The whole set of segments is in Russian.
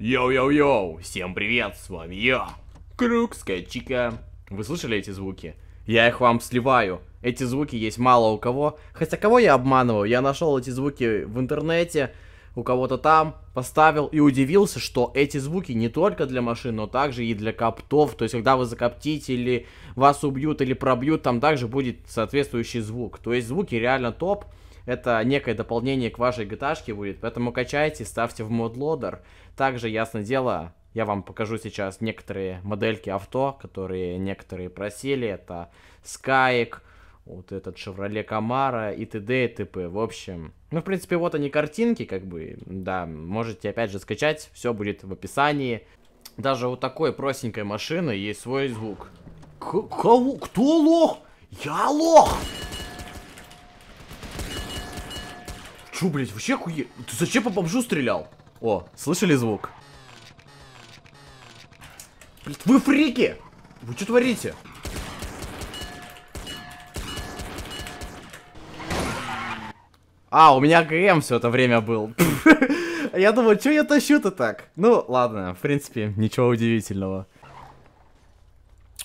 Йоу-йоу-йоу, всем привет, с вами я, Крюкская Чика. Вы слышали эти звуки? Я их вам сливаю. Эти звуки есть мало у кого. Хотя кого я обманываю? Я нашел эти звуки в интернете, у кого-то там, поставил и удивился, что эти звуки не только для машин, но также и для коптов. То есть, когда вы закоптите или вас убьют или пробьют, там также будет соответствующий звук. То есть, звуки реально топ это некое дополнение к вашей gta будет, поэтому качайте, ставьте в модлодер. Также, ясно дело, я вам покажу сейчас некоторые модельки авто, которые некоторые просили. Это Skyek, вот этот Chevrolet Camaro и т.д. и т.п. В общем, ну, в принципе, вот они картинки, как бы, да, можете опять же скачать, все будет в описании. Даже у такой простенькой машины есть свой звук. К кого? Кто лох? Я лох! Чё, блядь, вообще хуе... Ты зачем по бомжу стрелял? О, слышали звук? Блять, вы фрики! Вы что творите? А, у меня ГМ все это время был. Я думал, что я тащу-то так? Ну, ладно, в принципе, ничего удивительного.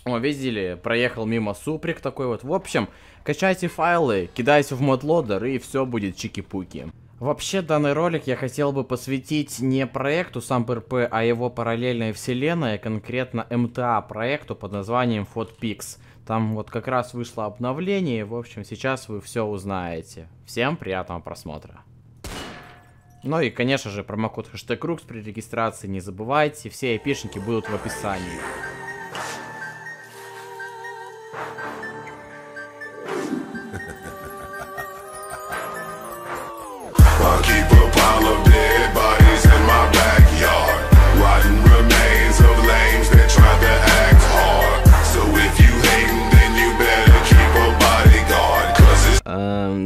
О, видели, проехал мимо суприк такой вот. В общем, качайте файлы, кидайте в модлодер, и все будет чики-пуки. Вообще, данный ролик я хотел бы посвятить не проекту сам ПРП, а его параллельной вселенной, а конкретно МТА проекту под названием FotPix. Там вот как раз вышло обновление, и, в общем, сейчас вы все узнаете. Всем приятного просмотра. Ну и, конечно же, промокод хэштег Рукс при регистрации не забывайте, все айпишники будут в описании.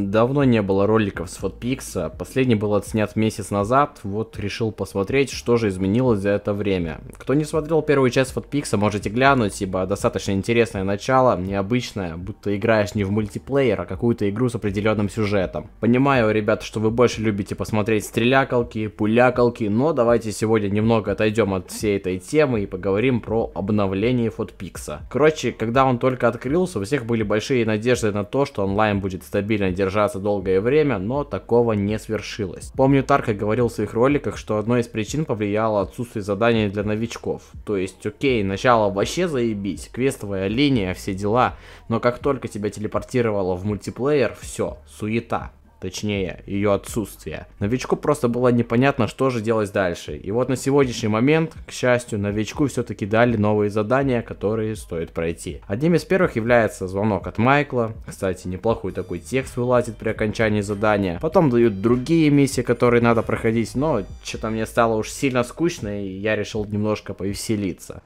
Давно не было роликов с Фотпикса. Последний был отснят месяц назад. Вот решил посмотреть, что же изменилось за это время. Кто не смотрел первую часть Фотпикса, можете глянуть, ибо достаточно интересное начало, необычное, будто играешь не в мультиплеер, а какую-то игру с определенным сюжетом. Понимаю, ребята, что вы больше любите посмотреть стрелякалки, пулякалки, но давайте сегодня немного отойдем от всей этой темы и поговорим про обновление Фотпикса. Короче, когда он только открылся, у всех были большие надежды на то, что онлайн будет стабильно держать продержаться долгое время, но такого не свершилось. Помню, Тарка говорил в своих роликах, что одной из причин повлияло отсутствие заданий для новичков. То есть, окей, начало вообще заебись, квестовая линия, все дела, но как только тебя телепортировало в мультиплеер, все, суета точнее ее отсутствие. Новичку просто было непонятно, что же делать дальше. И вот на сегодняшний момент, к счастью, новичку все-таки дали новые задания, которые стоит пройти. Одним из первых является звонок от Майкла. Кстати, неплохой такой текст вылазит при окончании задания. Потом дают другие миссии, которые надо проходить, но что-то мне стало уж сильно скучно, и я решил немножко повеселиться.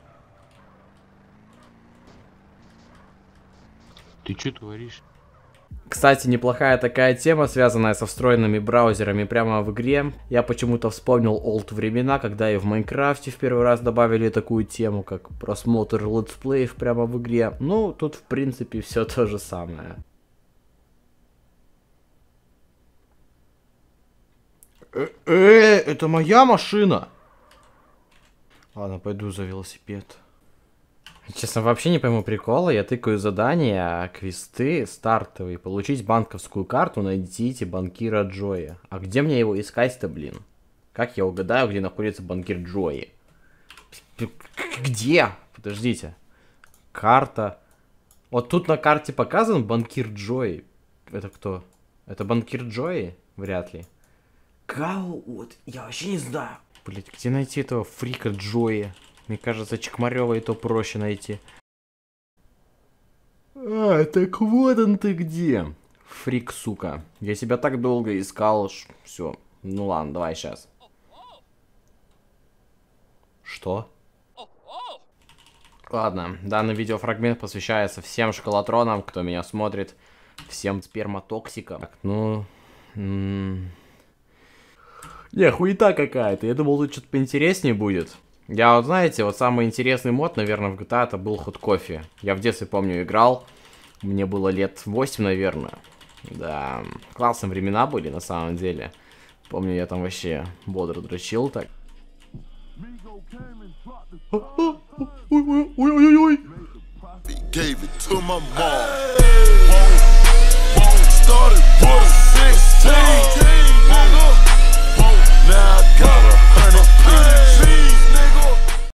Ты что творишь? Кстати, неплохая такая тема, связанная со встроенными браузерами прямо в игре. Я почему-то вспомнил old времена, когда и в Майнкрафте в первый раз добавили такую тему, как просмотр летсплеев прямо в игре. Ну, тут в принципе все то же самое. Э, э, это моя машина! Ладно, пойду за велосипед. Честно, вообще не пойму прикола. Я тыкаю задание, а квесты стартовые. Получить банковскую карту, найдите банкира Джои. А где мне его искать-то, блин? Как я угадаю, где находится банкир Джои? Где? Подождите. Карта. Вот тут на карте показан банкир Джои. Это кто? Это банкир Джои? Вряд ли. Кау, вот, я вообще не знаю. Блять, где найти этого фрика Джои? Мне кажется, Чекмарева и то проще найти. А, так вот он ты где. Фрик, сука. Я себя так долго искал. Ш... Все. Ну ладно, давай сейчас. Что? Ладно, данный видеофрагмент посвящается всем шоколатронам, кто меня смотрит, всем сперматоксикам. Так, ну... Не, хуета какая-то. Я думал, тут что-то поинтереснее будет. Я вот, знаете, вот самый интересный мод, наверное, в GTA это был ход кофе. Я в детстве, помню, играл. Мне было лет 8, наверное. Да, классные времена были, на самом деле. Помню, я там вообще бодро дрочил так. Ой-ой-ой-ой-ой! Started